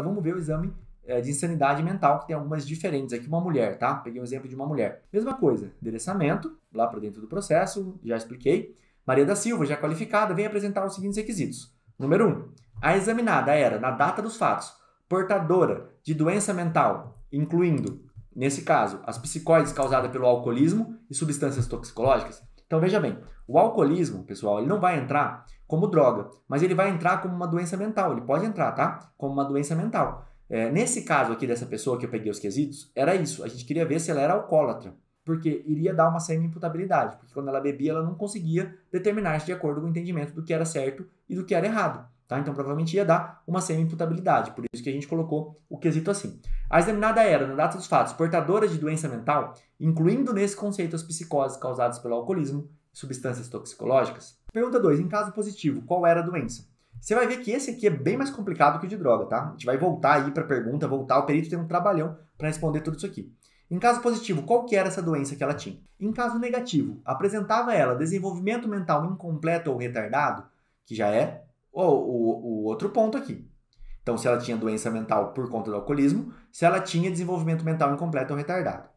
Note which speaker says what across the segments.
Speaker 1: Então vamos ver o exame eh, de insanidade mental, que tem algumas diferentes aqui, uma mulher, tá? Peguei um exemplo de uma mulher. Mesma coisa, endereçamento, lá para dentro do processo, já expliquei. Maria da Silva, já qualificada, vem apresentar os seguintes requisitos. Número 1. Um, a examinada era, na data dos fatos, portadora de doença mental, incluindo, nesse caso, as psicoses causadas pelo alcoolismo e substâncias toxicológicas, então veja bem, o alcoolismo, pessoal, ele não vai entrar como droga, mas ele vai entrar como uma doença mental. Ele pode entrar, tá? Como uma doença mental. É, nesse caso aqui dessa pessoa que eu peguei os quesitos, era isso. A gente queria ver se ela era alcoólatra, porque iria dar uma semi-imputabilidade, porque quando ela bebia, ela não conseguia determinar-se de acordo com o entendimento do que era certo e do que era errado. Tá? Então, provavelmente ia dar uma semi-imputabilidade, por isso que a gente colocou o quesito assim. A examinada era, na data dos fatos, portadora de doença mental, incluindo nesse conceito as psicoses causadas pelo alcoolismo, e substâncias toxicológicas. Pergunta 2, em caso positivo, qual era a doença? Você vai ver que esse aqui é bem mais complicado que o de droga, tá? A gente vai voltar aí para a pergunta, voltar, o perito tem um trabalhão para responder tudo isso aqui. Em caso positivo, qual que era essa doença que ela tinha? Em caso negativo, apresentava ela desenvolvimento mental incompleto ou retardado, que já é o, o, o outro ponto aqui. Então, se ela tinha doença mental por conta do alcoolismo, se ela tinha desenvolvimento mental incompleto ou retardado.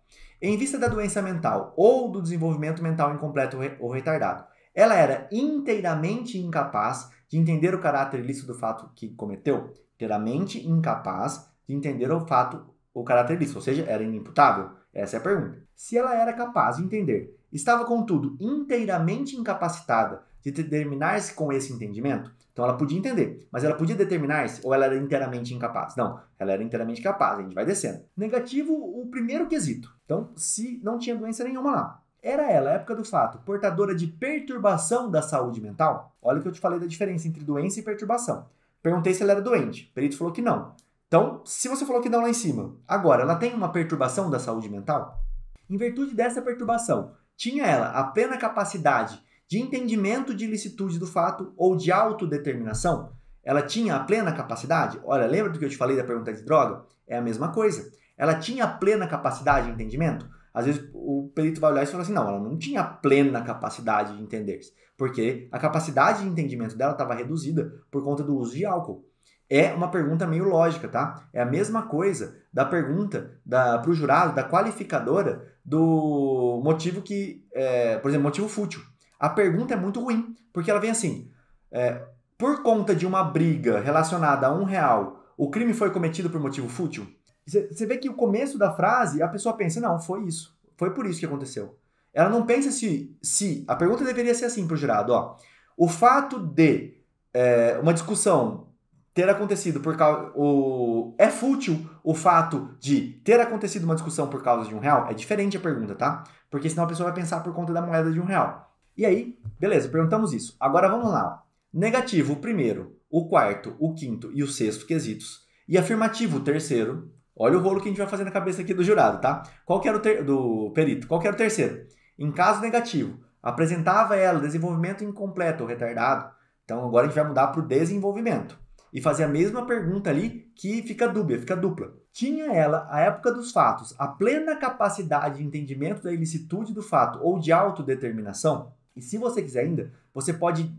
Speaker 1: Em vista da doença mental ou do desenvolvimento mental incompleto ou retardado, ela era inteiramente incapaz de entender o caráter ilícito do fato que cometeu, inteiramente incapaz de entender o fato, o caráter ilícito, ou seja, era inimputável. Essa é a pergunta. Se ela era capaz de entender, estava contudo inteiramente incapacitada de determinar-se com esse entendimento. Então ela podia entender, mas ela podia determinar-se ou ela era inteiramente incapaz? Não, ela era inteiramente capaz, a gente vai descendo. Negativo, o primeiro quesito. Então, se não tinha doença nenhuma lá. Era ela, época do fato, portadora de perturbação da saúde mental? Olha o que eu te falei da diferença entre doença e perturbação. Perguntei se ela era doente, o perito falou que não. Então, se você falou que não lá em cima, agora, ela tem uma perturbação da saúde mental? Em virtude dessa perturbação, tinha ela a plena capacidade de entendimento de licitude do fato ou de autodeterminação, ela tinha a plena capacidade? Olha, lembra do que eu te falei da pergunta de droga? É a mesma coisa. Ela tinha a plena capacidade de entendimento? Às vezes o perito vai olhar e fala assim: não, ela não tinha plena capacidade de entender porque a capacidade de entendimento dela estava reduzida por conta do uso de álcool. É uma pergunta meio lógica, tá? É a mesma coisa da pergunta para o jurado, da qualificadora, do motivo que, é, por exemplo, motivo fútil. A pergunta é muito ruim, porque ela vem assim: é, por conta de uma briga relacionada a um real, o crime foi cometido por motivo fútil? Você vê que o começo da frase, a pessoa pensa, não, foi isso. Foi por isso que aconteceu. Ela não pensa se. se a pergunta deveria ser assim para o jurado: ó. O fato de é, uma discussão ter acontecido por causa. O, é fútil o fato de ter acontecido uma discussão por causa de um real? É diferente a pergunta, tá? Porque senão a pessoa vai pensar por conta da moeda de um real. E aí, beleza, perguntamos isso. Agora vamos lá. Negativo, o primeiro, o quarto, o quinto e o sexto quesitos. E afirmativo, o terceiro. Olha o rolo que a gente vai fazer na cabeça aqui do jurado, tá? Qual que era o ter... do perito? Qual que era o terceiro? Em caso negativo, apresentava ela desenvolvimento incompleto ou retardado. Então agora a gente vai mudar para o desenvolvimento e fazer a mesma pergunta ali que fica dúbia, fica dupla. Tinha ela, à época dos fatos, a plena capacidade de entendimento da ilicitude do fato ou de autodeterminação? E se você quiser ainda, você pode.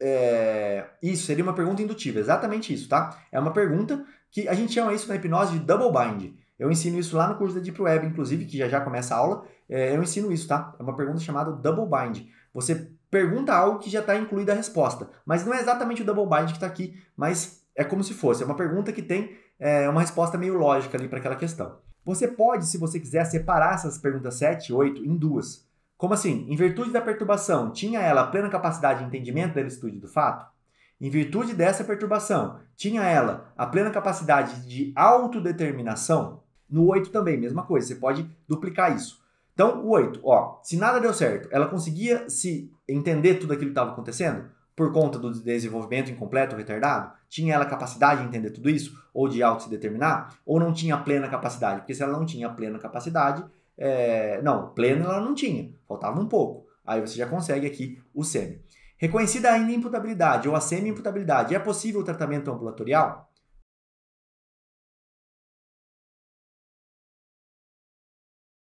Speaker 1: É... Isso seria uma pergunta indutiva, exatamente isso, tá? É uma pergunta que a gente chama isso na hipnose de double bind. Eu ensino isso lá no curso da Deep Web, inclusive, que já já começa a aula. É, eu ensino isso, tá? É uma pergunta chamada double bind. Você pergunta algo que já está incluída a resposta, mas não é exatamente o double bind que está aqui, mas é como se fosse. É uma pergunta que tem é, uma resposta meio lógica ali para aquela questão. Você pode, se você quiser, separar essas perguntas 7 e 8 em duas. Como assim? Em virtude da perturbação, tinha ela plena capacidade de entendimento da ilicitude do fato? Em virtude dessa perturbação, tinha ela a plena capacidade de autodeterminação? No 8 também, mesma coisa, você pode duplicar isso. Então, o 8, ó, se nada deu certo, ela conseguia se entender tudo aquilo que estava acontecendo? Por conta do desenvolvimento incompleto ou retardado? Tinha ela capacidade de entender tudo isso? Ou de auto se determinar? Ou não tinha plena capacidade? Porque se ela não tinha plena capacidade, é, não, pleno ela não tinha, faltava um pouco. Aí você já consegue aqui o SEMI. Reconhecida a inimputabilidade ou a semi-imputabilidade, é possível o tratamento ambulatorial?